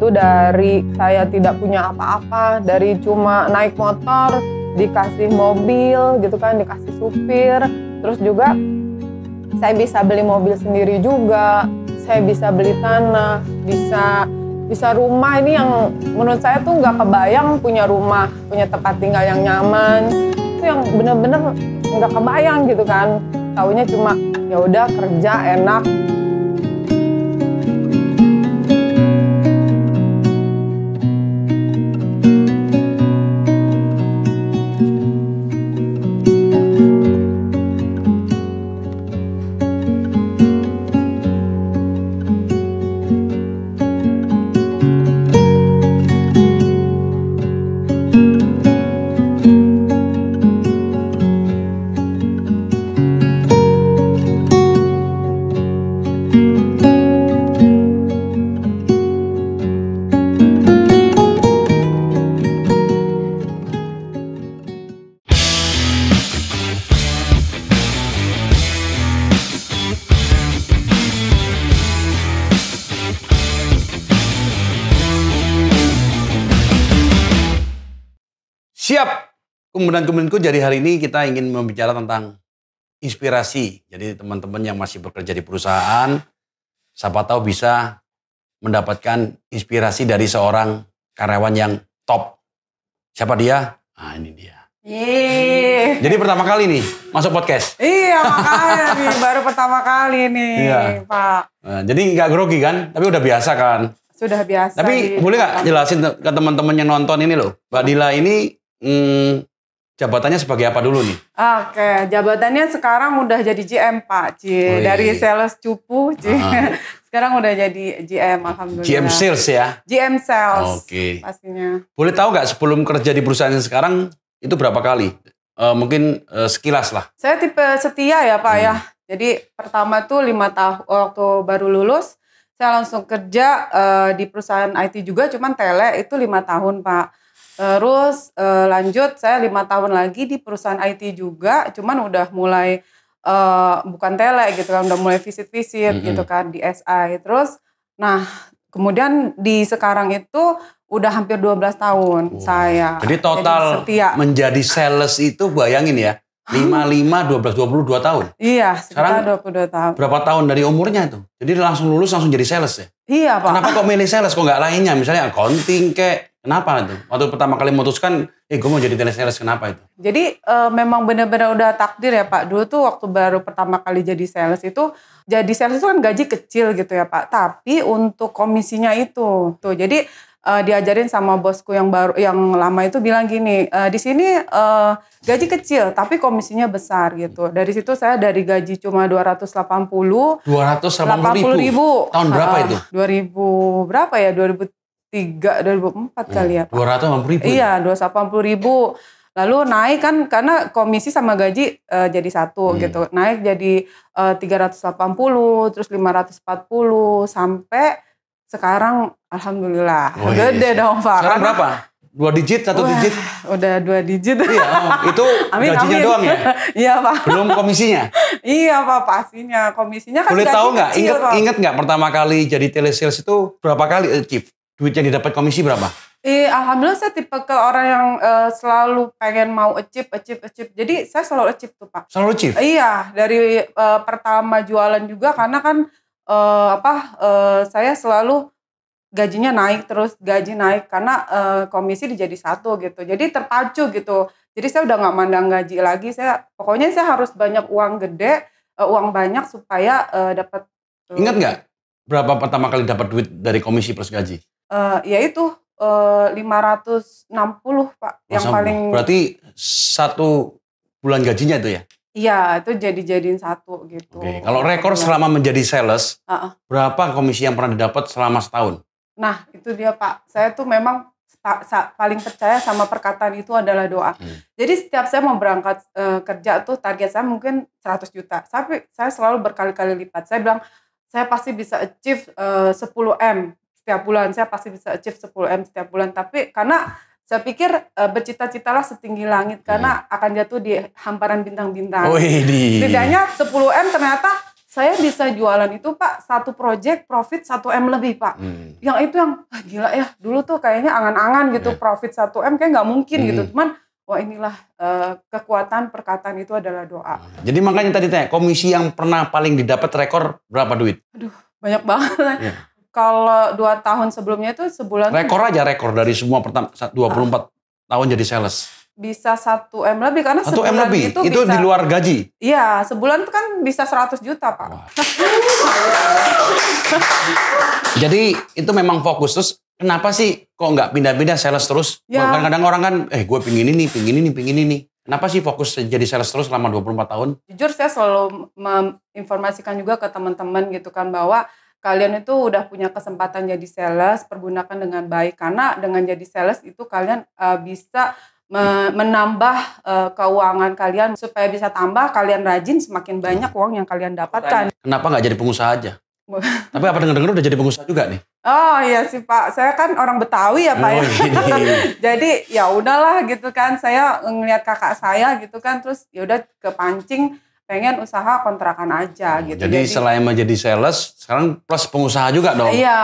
itu dari saya tidak punya apa-apa, dari cuma naik motor, dikasih mobil gitu kan, dikasih supir, terus juga saya bisa beli mobil sendiri juga, saya bisa beli tanah, bisa bisa rumah ini yang menurut saya tuh nggak kebayang punya rumah, punya tempat tinggal yang nyaman, itu yang bener-bener nggak kebayang gitu kan, taunya cuma ya udah kerja enak Siap. Kemudian-kemudianku jadi hari ini kita ingin membicara tentang inspirasi. Jadi teman-teman yang masih bekerja di perusahaan, siapa tahu bisa mendapatkan inspirasi dari seorang karyawan yang top. Siapa dia? Nah ini dia. Yeay. Jadi pertama kali nih masuk podcast. Iya makanya nih baru pertama kali nih iya. Pak. Nah, jadi nggak grogi kan? Tapi udah biasa kan? Sudah biasa. Tapi boleh nggak jelasin ke teman-teman yang nonton ini loh, Mbak Dila ini hmm, jabatannya sebagai apa dulu nih? Oke, jabatannya sekarang udah jadi GM Pak, C. Oh, iya, Dari iya. sales cupu, C. Uh-huh. Ah, ah. Sekarang udah jadi GM, alhamdulillah. GM sales ya? GM sales. Okay. Pastinya. Boleh tahu nggak sebelum kerja di perusahaan sekarang itu berapa kali? Uh, mungkin uh, sekilas lah. Saya tipe setia ya Pak ya. hmm. ya. Jadi pertama tuh lima tahun waktu baru lulus, saya langsung kerja uh, di perusahaan IT juga, cuman tele itu lima tahun Pak. Terus uh, lanjut saya lima tahun lagi di perusahaan IT juga, cuman udah mulai uh, bukan tele gitu kan, udah mulai visit-visit mm -hmm. gitu kan di SI. Terus nah kemudian di sekarang itu udah hampir 12 tahun wow. saya. Jadi total jadi setia. menjadi sales itu bayangin ya, lima lima dua belas dua puluh dua tahun. Iya, sekarang dua 22 tahun. Berapa tahun dari umurnya itu? Jadi langsung lulus langsung jadi sales ya? Iya Pak. Kenapa kok milih sales kok nggak lainnya? Misalnya accounting kek, Kenapa itu? Waktu pertama kali memutuskan, eh gue mau jadi sales, kenapa itu? Jadi e, memang benar-benar udah takdir ya Pak. Dulu tuh waktu baru pertama kali jadi sales itu, jadi sales itu kan gaji kecil gitu ya Pak. Tapi untuk komisinya itu, tuh jadi e, diajarin sama bosku yang baru, yang lama itu bilang gini, e, di sini e, gaji kecil tapi komisinya besar gitu. Dari situ saya dari gaji cuma 280, 280 ribu. ribu. Tahun berapa itu? Dua ribu berapa ya? Dua 2000 tiga dua ribu empat kali ya dua ratus enam puluh ribu iya ya? dua ratus delapan puluh ribu lalu naik kan karena komisi sama gaji uh, jadi satu hmm. gitu naik jadi eh, tiga ratus delapan puluh terus lima ratus empat puluh sampai sekarang alhamdulillah oh, iya. gede iya. dong pak sekarang berapa dua digit satu Wah, digit udah dua digit iya oh, itu amin, gajinya amin. doang ya iya pak belum komisinya iya pak pastinya komisinya kan boleh tahu nggak inget inget nggak pertama kali jadi telesales itu berapa kali achieve eh, duit yang didapat komisi berapa? Eh, alhamdulillah saya tipe ke orang yang uh, selalu pengen mau achieve, achieve, achieve. Jadi saya selalu achieve tuh pak. Selalu achieve? iya, dari uh, pertama jualan juga karena kan uh, apa? Uh, saya selalu gajinya naik terus gaji naik karena uh, komisi dijadi satu gitu. Jadi terpacu gitu. Jadi saya udah nggak mandang gaji lagi. Saya pokoknya saya harus banyak uang gede, uh, uang banyak supaya uh, dapat. Ingat nggak berapa pertama kali dapat duit dari komisi plus gaji? uh, yaitu uh, 560 Pak oh, yang paling berarti satu bulan gajinya itu ya? Iya, itu jadi-jadiin satu gitu. Oke. Kalau rekor selama menjadi sales, uh -uh. berapa komisi yang pernah didapat selama setahun? Nah, itu dia Pak. Saya tuh memang paling percaya sama perkataan itu adalah doa. Hmm. Jadi setiap saya mau berangkat e, kerja tuh target saya mungkin 100 juta. Tapi saya selalu berkali-kali lipat. Saya bilang saya pasti bisa achieve e, eh, 10 M setiap bulan saya pasti bisa achieve 10 m setiap bulan tapi karena saya pikir e, bercita-citalah setinggi langit karena hmm. akan jatuh di hamparan bintang-bintang. Setidaknya 10 m ternyata saya bisa jualan itu pak satu project profit 1 m lebih pak. Hmm. Yang itu yang ah, gila ya dulu tuh kayaknya angan-angan gitu yeah. profit 1 m kayak nggak mungkin gitu. hmm. gitu cuman wah inilah uh, kekuatan perkataan itu adalah doa. Hmm. Jadi makanya tadi tanya komisi yang pernah paling didapat rekor berapa duit? Aduh banyak banget. Yeah. Kalau dua tahun sebelumnya itu sebulan. Rekor aja rekor dari semua pertama dua puluh empat tahun jadi sales. Bisa satu m lebih karena satu m lebih itu, itu bisa, di luar gaji. Iya sebulan itu kan bisa seratus juta pak. jadi itu memang fokus terus kenapa sih kok nggak pindah-pindah sales terus? Ya. Kadang-kadang ya. orang kan, eh gue pingin ini, pingin ini, pingin ini. Kenapa sih fokus jadi sales terus selama 24 tahun? Jujur saya selalu menginformasikan juga ke teman-teman gitu kan bahwa kalian itu udah punya kesempatan jadi sales pergunakan dengan baik karena dengan jadi sales itu kalian uh, bisa menambah uh, keuangan kalian supaya bisa tambah kalian rajin semakin banyak uang yang kalian dapatkan. Kenapa nggak jadi pengusaha aja? Tapi apa denger-denger udah jadi pengusaha juga nih? Oh iya sih Pak, saya kan orang Betawi ya Pak ya. oh, ya. jadi ya udahlah gitu kan, saya ngelihat kakak saya gitu kan, terus ya udah kepancing pengen usaha kontrakan aja gitu. Jadi, jadi selain menjadi sales, sekarang plus pengusaha juga dong. Iya,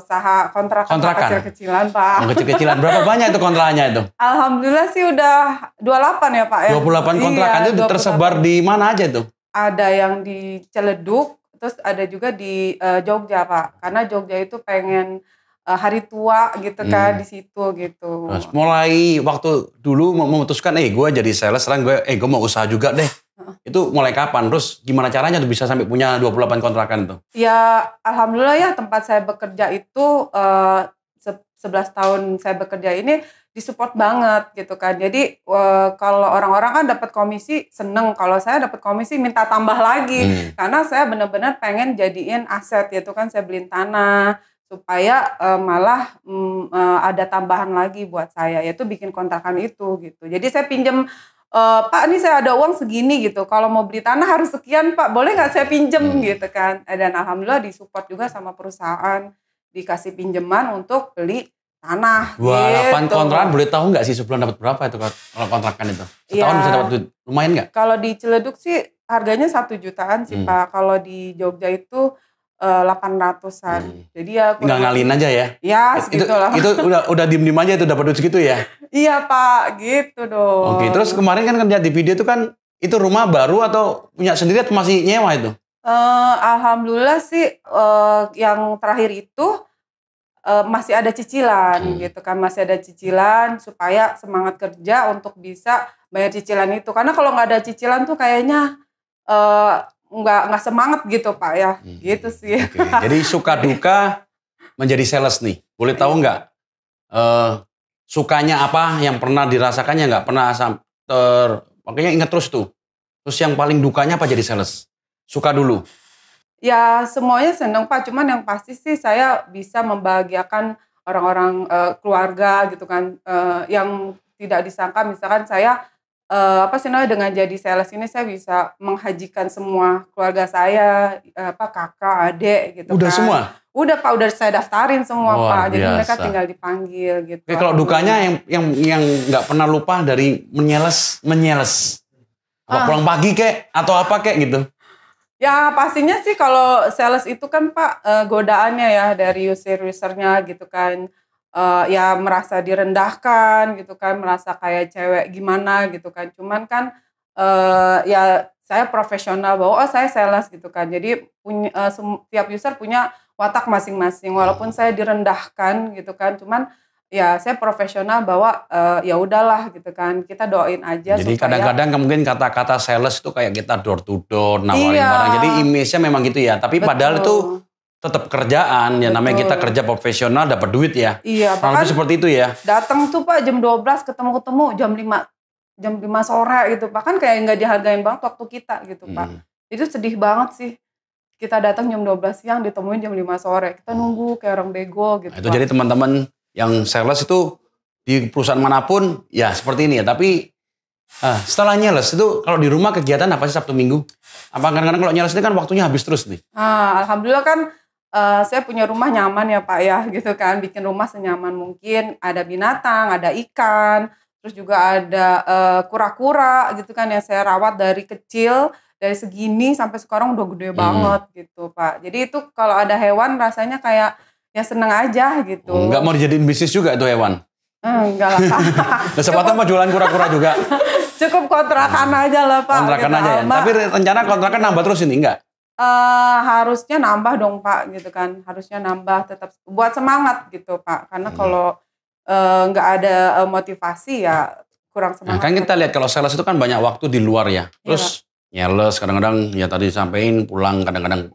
usaha kontrakan, kontrakan. kecil-kecilan pak. Yang kecil-kecilan berapa banyak itu kontrakannya itu? Alhamdulillah sih udah 28 ya pak. Ya. 28 iya, kontrakan iya, itu tersebar di mana aja itu? Ada yang di Celeduk, terus ada juga di uh, Jogja pak. Karena Jogja itu pengen uh, hari tua gitu kan hmm. di situ gitu. Terus mulai waktu dulu memutuskan, eh gue jadi sales, sekarang gue, eh gue mau usaha juga deh itu mulai kapan? Terus gimana caranya tuh bisa sampai punya 28 kontrakan itu? Ya, alhamdulillah ya tempat saya bekerja itu uh, eh, 11 tahun saya bekerja ini disupport banget gitu kan. Jadi uh, kalau orang-orang kan dapat komisi seneng, kalau saya dapat komisi minta tambah lagi hmm. karena saya benar-benar pengen jadiin aset ya tuh gitu kan saya beliin tanah supaya uh, malah um, uh, ada tambahan lagi buat saya yaitu bikin kontrakan itu gitu. Jadi saya pinjam e, Pak ini saya ada uang segini gitu, kalau mau beli tanah harus sekian Pak, boleh nggak saya pinjem hmm. gitu kan? Eh, dan alhamdulillah disupport juga sama perusahaan, dikasih pinjaman untuk beli tanah. Wah, gitu. kontrakan boleh tahu nggak sih sebulan dapat berapa itu kalau kontrakan itu? Setahun ya. bisa dapat duit lumayan nggak? Kalau di Ciledug sih harganya satu jutaan sih hmm. Pak, kalau di Jogja itu Eh, delapan ratusan. Hmm. Jadi ya aku nggak ngalin aja ya? Ya itu, Itu udah udah diem diem aja itu dapat duit segitu ya? iya pak, gitu dong. Oke, terus kemarin kan kerja di video itu kan itu rumah baru atau punya sendiri atau masih nyewa itu? Uh, Alhamdulillah sih uh, yang terakhir itu uh, masih ada cicilan hmm. gitu kan masih ada cicilan supaya semangat kerja untuk bisa bayar cicilan itu karena kalau nggak ada cicilan tuh kayaknya uh, nggak nggak semangat gitu pak ya hmm. hmm gitu hmm. sih okay. jadi suka duka menjadi sales nih boleh tahu nggak uh, sukanya apa yang pernah dirasakannya nggak pernah ter makanya ingat terus tuh terus yang paling dukanya apa jadi sales suka dulu ya semuanya seneng pak cuman yang pasti sih saya bisa membahagiakan orang-orang uh, keluarga gitu kan uh, yang tidak disangka misalkan saya uh, apa sih namanya dengan jadi sales ini saya bisa menghajikan semua keluarga saya eh, apa kakak adik gitu udah kan. semua udah pak udah saya daftarin semua Luar pak biasa. jadi mereka tinggal dipanggil gitu Oke, kalau dukanya yang yang yang nggak pernah lupa dari menyeles menyeles apa ah. pulang pagi kek atau apa kek gitu Ya pastinya sih kalau sales itu kan Pak eh, godaannya ya dari user-usernya gitu kan uh, ya merasa direndahkan gitu kan, merasa kayak cewek gimana gitu kan. Cuman kan uh, ya saya profesional bahwa oh saya sales gitu kan. Jadi punya uh, tiap user punya watak masing-masing. Walaupun saya direndahkan gitu kan, cuman ya saya profesional bahwa uh, ya udahlah gitu kan kita doain aja jadi kadang-kadang mungkin kata-kata sales itu kayak kita door to door nawarin iya. barang jadi image-nya memang gitu ya tapi Betul. padahal itu tetap kerjaan ya namanya kita kerja profesional dapat duit ya. Iya, Pak. kan seperti itu ya. Datang tuh Pak jam 12 ketemu-ketemu jam 5 jam 5 sore gitu. Bahkan kayak nggak dihargain banget waktu kita gitu, hmm. Pak. Itu sedih banget sih. Kita datang jam 12 siang ditemuin jam 5 sore. Kita nunggu kayak orang bego gitu. Nah, itu Pak. jadi teman-teman yang sales itu di perusahaan manapun ya seperti ini ya, tapi Ah, setelah nyeles itu kalau di rumah kegiatan apa sih Sabtu Minggu? Apa kadang-kadang kalau nyeles ini kan waktunya habis terus nih? Ah, alhamdulillah kan uh, saya punya rumah nyaman ya Pak ya gitu kan bikin rumah senyaman mungkin ada binatang ada ikan terus juga ada eh, kura-kura uh, gitu kan yang saya rawat dari kecil dari segini sampai sekarang udah gede hmm. banget gitu Pak jadi itu kalau ada hewan rasanya kayak ya seneng aja gitu oh, nggak mau dijadiin bisnis juga itu hewan enggak eh, lah Pak mau jualan kura-kura juga cukup kontrakan ah, aja lah Pak kontrakan gitu. aja ya tapi rencana kontrakan nambah terus ini enggak e, harusnya nambah dong Pak gitu kan. Harusnya nambah tetap buat semangat gitu Pak. Karena hmm. kalau eh, nggak e, ada eh, motivasi ya kurang nah, semangat. Nah, kan kita lihat kalau sales itu kan banyak waktu di luar ya. Iya, Terus iya. kadang-kadang ya tadi sampein pulang kadang-kadang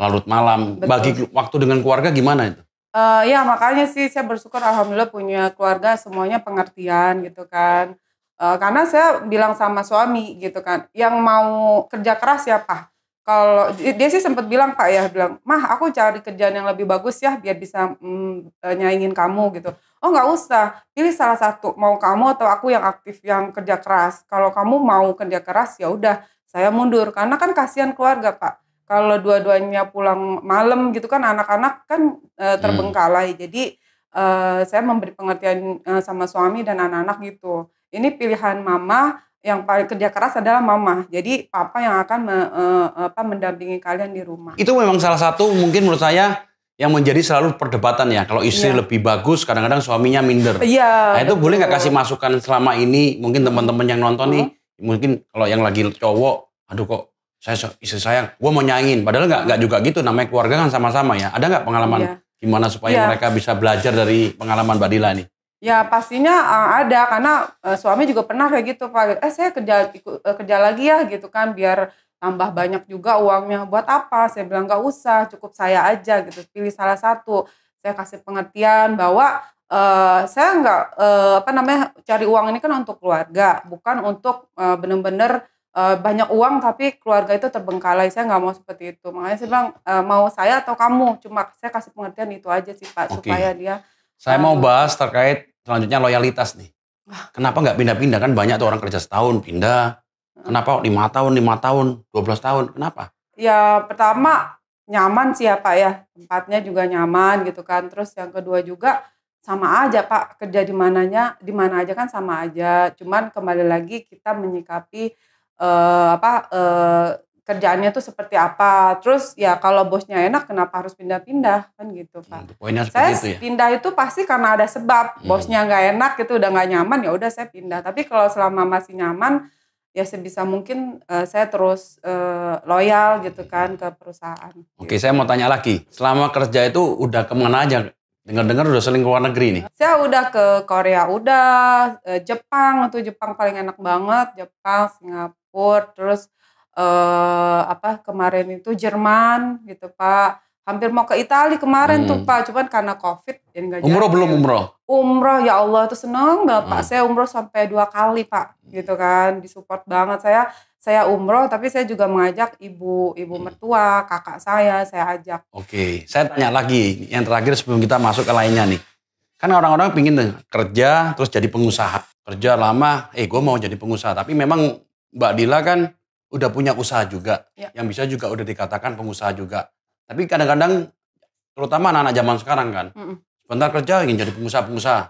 larut malam. Betul. Bagi waktu dengan keluarga gimana itu? Uh, ya makanya sih saya bersyukur alhamdulillah punya keluarga semuanya pengertian gitu kan. Uh, karena saya bilang sama suami gitu kan, yang mau kerja keras siapa? kalau dia sih sempat bilang pak ya bilang mah aku cari kerjaan yang lebih bagus ya biar bisa mm, e, nyaingin kamu gitu oh nggak usah pilih salah satu mau kamu atau aku yang aktif yang kerja keras kalau kamu mau kerja keras ya udah saya mundur karena kan kasihan keluarga pak. kalau dua-duanya pulang malam gitu kan anak-anak kan e, hmm. terbengkalai hmm. jadi e, saya memberi pengertian e, sama suami dan anak-anak gitu ini pilihan mama yang paling kerja keras adalah mama. Jadi papa yang akan me, e, apa, mendampingi kalian di rumah. Itu memang salah satu mungkin menurut saya yang menjadi selalu perdebatan ya. Kalau istri ya. lebih bagus, kadang-kadang suaminya minder. Iya. nah itu boleh nggak kasih masukan selama ini? Mungkin teman-teman yang nonton nih, uh-huh. mungkin kalau yang lagi cowok, aduh kok saya istri saya, gue mau nyanyiin. Padahal nggak nggak juga gitu. Namanya keluarga kan sama-sama ya. Ada nggak pengalaman ya. gimana supaya ya. mereka bisa belajar dari pengalaman Mbak Dila nih? Ya pastinya eh, ada karena eh, suami juga pernah kayak gitu pak. Eh saya kerja ikut, eh, kerja lagi ya gitu kan biar tambah banyak juga uangnya buat apa? Saya bilang nggak usah, cukup saya aja gitu. Pilih salah satu. Saya kasih pengertian bahwa uh, saya nggak uh, apa namanya cari uang ini kan untuk keluarga, bukan untuk uh, benar bener uh, banyak uang tapi keluarga itu terbengkalai. Saya nggak mau seperti itu. Makanya saya bilang uh, mau saya atau kamu. Cuma saya kasih pengertian itu aja sih pak okay. supaya dia saya mau bahas terkait Selanjutnya loyalitas nih. Kenapa nggak pindah-pindah? Kan banyak tuh orang kerja setahun, pindah. Kenapa lima tahun, lima tahun, dua belas tahun? Kenapa? Ya pertama nyaman sih ya Pak ya. Tempatnya juga nyaman gitu kan. Terus yang kedua juga sama aja Pak kerja di mananya di mana aja kan sama aja cuman kembali lagi kita menyikapi uh, apa uh, kerjaannya tuh seperti apa. Terus ya kalau bosnya enak kenapa harus pindah-pindah kan gitu pak. Hmm, iya, poinnya saya itu ya? pindah itu pasti karena ada sebab. Hmm. Bosnya nggak enak gitu udah nggak nyaman ya udah saya pindah. Tapi kalau selama masih nyaman ya sebisa mungkin uh, saya terus uh, loyal gitu kan ke perusahaan. Oke, gitu. saya mau tanya lagi. Selama kerja itu udah kemana aja? Dengar-dengar udah sering ke luar negeri nih. Saya udah ke Korea, udah uh, Jepang tuh Jepang paling enak banget, Jepang, Singapura, terus eh, apa kemarin itu Jerman gitu Pak hampir mau ke Italia kemarin hmm. tuh Pak, cuman karena COVID yang nggak jadi. Umroh belum umroh? Umroh ya Allah tuh seneng nggak Pak, hmm. saya umroh sampai dua kali Pak, gitu kan, disupport banget saya. Saya umroh tapi saya juga mengajak ibu ibu hmm. mertua, kakak saya, saya ajak. Oke, okay. saya tanya lagi yang terakhir sebelum kita masuk ke lainnya nih. Kan orang-orang pingin kerja terus jadi pengusaha, kerja lama, eh gue mau jadi pengusaha, tapi memang Mbak Dila kan udah punya usaha juga, ya. yang bisa juga udah dikatakan pengusaha juga. Tapi kadang-kadang, terutama anak-anak zaman sekarang kan, sebentar kerja ingin jadi pengusaha-pengusaha,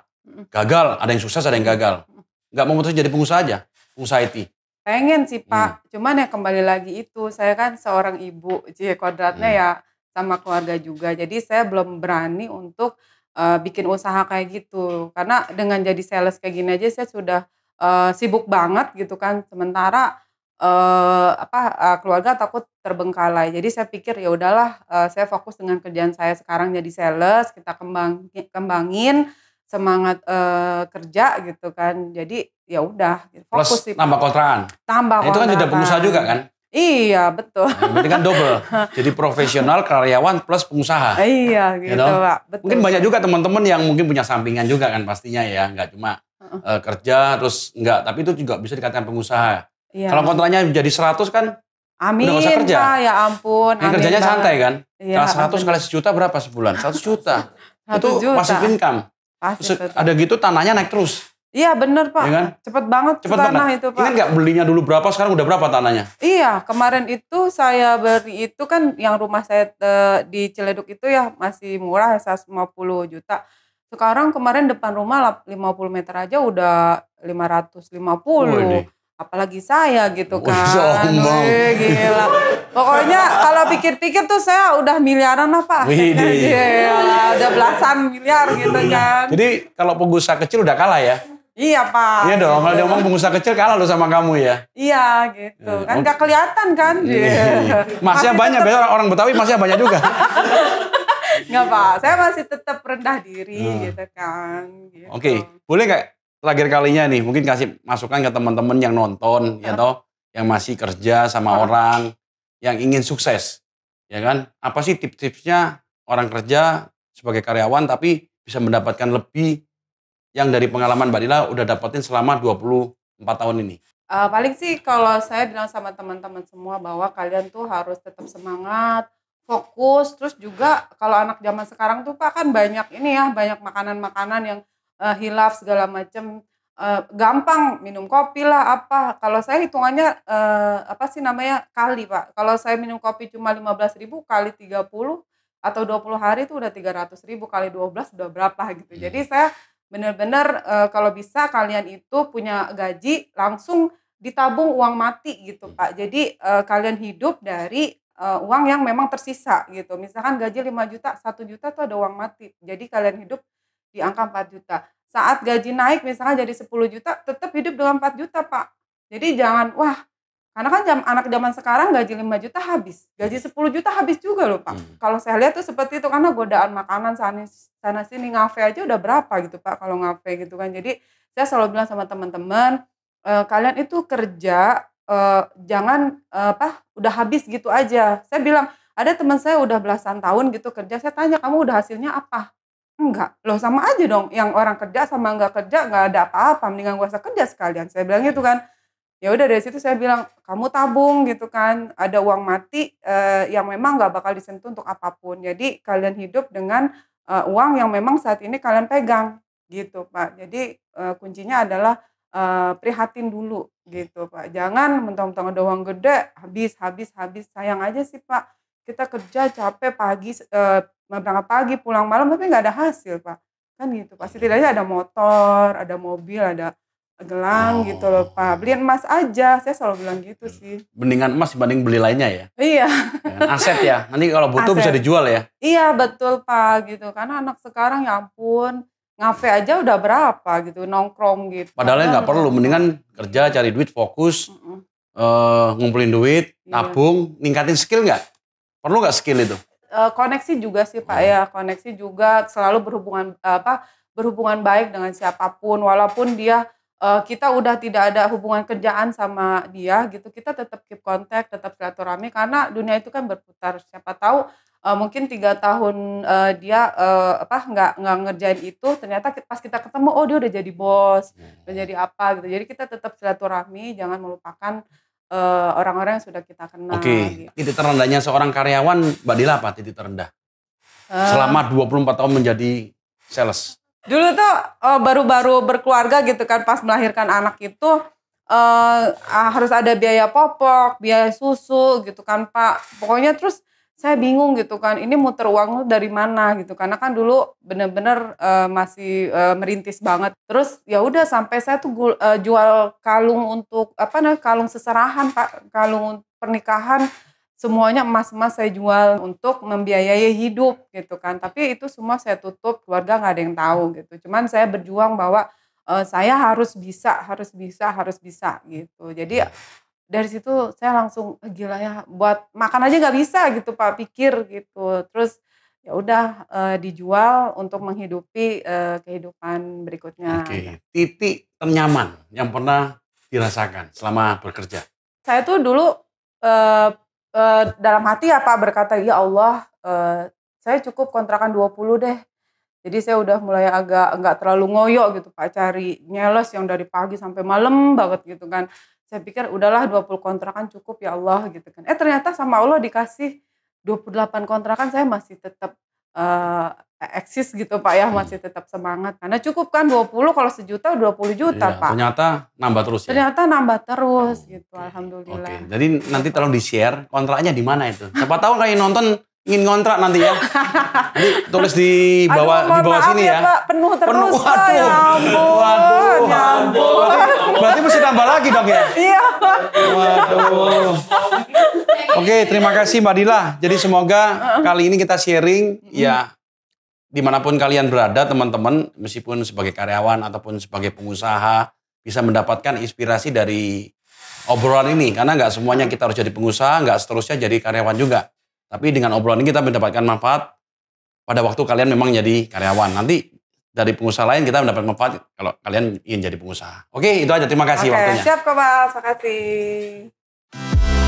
gagal, ada yang sukses, ada yang gagal, nggak mau jadi pengusaha aja, pengusaha IT. Pengen sih hmm. Pak, hmm. cuman ya kembali lagi itu, saya kan seorang ibu, cie kodratnya hmm. ya sama keluarga juga, jadi saya belum berani untuk uh, bikin usaha kayak gitu, karena dengan jadi sales kayak gini aja saya sudah uh, sibuk banget gitu kan, sementara uh, apa uh, keluarga takut terbengkalai. Jadi saya pikir ya udahlah uh, saya fokus dengan kerjaan saya sekarang jadi sales, kita kembang kembangin semangat uh, kerja gitu kan. Jadi ya udah gitu. fokus Plus, sih. Tambah kontrakan. Tambah nah, Itu kan jadi pengusaha juga kan? Iya betul. Nah, kan double. Jadi profesional karyawan plus pengusaha. Iya gitu you know? pak. Betul. Mungkin banyak juga teman-teman yang mungkin punya sampingan juga kan pastinya ya, nggak cuma uh, kerja terus nggak, tapi itu juga bisa dikatakan pengusaha. Ya. Kalau kontraknya jadi 100 kan Amin, udah usah kerja. ya ampun. Ini amin kerjanya santai kan? Iya, Kalau 100 amin. kali sejuta berapa sebulan? 100 juta. 100 itu juta. pasif income. Pasif, terus, ada gitu tanahnya naik terus. Iya bener pak, ya kan? cepet banget cepet tanah banget. itu pak. Ingat nggak belinya dulu berapa, sekarang udah berapa tanahnya? Iya, kemarin itu saya beri itu kan yang rumah saya te, eh, di Ciledug itu ya masih murah, 150 juta. Sekarang kemarin depan rumah 50 meter aja udah 550. Oh, ini apalagi saya gitu kan. Wih, gila. Pokoknya kalau pikir-pikir tuh saya udah miliaran lah Pak. Wih, gila, iya, udah belasan miliar gitu kan. Jadi kalau pengusaha kecil udah kalah ya? Iya Pak. Iya dong, kalau diomong pengusaha kecil kalah lo sama kamu ya. Iya gitu, iya, kan oh. nggak kelihatan kan. Iya. Masih, masih banyak, tetap... Biasanya orang Betawi masih banyak juga. Nggak Pak, saya masih tetap rendah diri hmm. gitu kan. Gitu. Oke, okay. boleh nggak terakhir kalinya nih mungkin kasih masukan ke teman-teman yang nonton ya toh yang masih kerja sama orang yang ingin sukses ya kan apa sih tips-tipsnya orang kerja sebagai karyawan tapi bisa mendapatkan lebih yang dari pengalaman Mbak Dila udah dapetin selama 24 tahun ini uh, paling sih kalau saya bilang sama teman-teman semua bahwa kalian tuh harus tetap semangat fokus terus juga kalau anak zaman sekarang tuh pak kan banyak ini ya banyak makanan-makanan yang uh, hilaf segala macam uh, eh, gampang minum kopi lah apa kalau saya hitungannya uh, apa sih namanya kali pak kalau saya minum kopi cuma lima belas ribu kali tiga puluh atau dua puluh hari itu udah tiga ratus ribu kali dua 12 udah berapa gitu hmm. jadi saya bener-bener uh, kalau bisa kalian itu punya gaji langsung ditabung uang mati gitu hmm. pak jadi uh, kalian hidup dari uh, uang yang memang tersisa gitu misalkan gaji 5 juta satu juta tuh ada uang mati jadi kalian hidup di angka empat juta saat gaji naik misalnya jadi 10 juta tetap hidup dengan 4 juta pak jadi jangan wah karena kan jam, anak zaman sekarang gaji 5 juta habis, gaji 10 juta habis juga loh Pak. Hmm. Kalau saya lihat tuh seperti itu karena godaan makanan sana, sana sini ngafe aja udah berapa gitu Pak kalau ngafe gitu kan. Jadi saya selalu bilang sama teman-teman, e, kalian itu kerja e, jangan e, apa udah habis gitu aja. Saya bilang ada teman saya udah belasan tahun gitu kerja, saya tanya kamu udah hasilnya apa? enggak loh sama aja dong yang orang kerja sama nggak kerja nggak ada apa-apa mendingan gue kerja sekalian saya bilang gitu kan ya udah dari situ saya bilang kamu tabung gitu kan ada uang mati eh, yang memang nggak bakal disentuh untuk apapun jadi kalian hidup dengan eh, uang yang memang saat ini kalian pegang gitu pak jadi eh, kuncinya adalah eh, prihatin dulu gitu pak jangan mentang-mentang ada uang gede habis habis habis sayang aja sih pak kita kerja capek pagi uh, berangkat pagi pulang malam tapi nggak ada hasil pak kan gitu pasti tidaknya ada motor ada mobil ada gelang oh. gitu loh pak beli emas aja saya selalu bilang gitu hmm. sih mendingan emas dibanding beli lainnya ya iya ya, aset ya nanti kalau butuh aset. bisa dijual ya iya betul pak gitu karena anak sekarang ya ampun ngafe aja udah berapa gitu nongkrong gitu padahal nggak perlu mendingan kerja cari duit fokus mm -mm. Uh, ngumpulin duit iya. ningkatin skill nggak Perlu nggak skill itu? Eh, koneksi juga sih Pak ya. hmm. ya, koneksi juga selalu berhubungan apa berhubungan baik dengan siapapun walaupun dia eh, kita udah tidak ada hubungan kerjaan sama dia gitu kita tetap keep kontak tetap silaturahmi karena dunia itu kan berputar siapa tahu eh, mungkin tiga tahun dia apa nggak nggak ngerjain itu ternyata pas kita ketemu oh dia udah jadi bos hmm. udah jadi apa gitu jadi kita tetap silaturahmi jangan melupakan orang eh, orang-orang yang sudah kita kenal. Oke. Okay. Gitu. Titik terendahnya seorang karyawan Mbak Dila apa titik terendah? Uh, Selama 24 tahun menjadi sales. Dulu tuh baru eh, baru-baru berkeluarga gitu kan pas melahirkan anak itu uh, harus ada biaya popok, biaya susu gitu kan Pak. Pokoknya terus saya bingung gitu kan ini muter uang dari mana gitu karena kan dulu bener-bener uh, masih uh, merintis banget terus ya udah sampai saya tuh uh, jual kalung untuk apa nih kalung seserahan pak kalung pernikahan semuanya emas-emas saya jual untuk membiayai hidup gitu kan tapi itu semua saya tutup keluarga nggak ada yang tahu gitu cuman saya berjuang bahwa uh, saya harus bisa harus bisa harus bisa gitu jadi dari situ saya langsung eh, gila ya buat makan aja nggak bisa gitu pak pikir gitu terus ya udah e, dijual untuk menghidupi e, kehidupan berikutnya. Oke, gitu. titik ternyaman yang pernah dirasakan selama bekerja. Saya tuh dulu e, e, dalam hati apa ya, berkata ya Allah e, saya cukup kontrakan 20 deh. Jadi saya udah mulai agak nggak terlalu ngoyo gitu Pak cari nyeles yang dari pagi sampai malam banget gitu kan saya pikir udahlah 20 kontrakan cukup ya Allah gitu kan. Eh ternyata sama Allah dikasih 28 kontrakan saya masih tetap uh, eksis gitu Pak ya masih tetap semangat karena cukup kan 20 kalau sejuta 20 juta iya, Pak. Ternyata nambah terus ya. Ternyata nambah terus oh, gitu okay. alhamdulillah. Oke. Okay. Jadi nanti tolong di-share kontraknya di mana itu. Siapa tahu kayak nonton ingin ngontrak nanti ya. Nanti tulis di bawah Aduh, di bawah sini ya. ya. Pak, penuh terus. Penuh. Ya Waduh. Ya ampun. Waduh. Ya ampun. Berarti mesti tambah lagi dong ya. Iya. Waduh. Oke, terima kasih Mbak Dila. Jadi semoga kali ini kita sharing ya dimanapun kalian berada teman-teman meskipun sebagai karyawan ataupun sebagai pengusaha bisa mendapatkan inspirasi dari obrolan ini karena nggak semuanya kita harus jadi pengusaha nggak seterusnya jadi karyawan juga tapi dengan obrolan ini kita mendapatkan manfaat pada waktu kalian memang jadi karyawan. Nanti dari pengusaha lain kita mendapat manfaat kalau kalian ingin jadi pengusaha. Oke, itu aja. Terima kasih Oke, waktunya. Siap, Kobal. Terima kasih.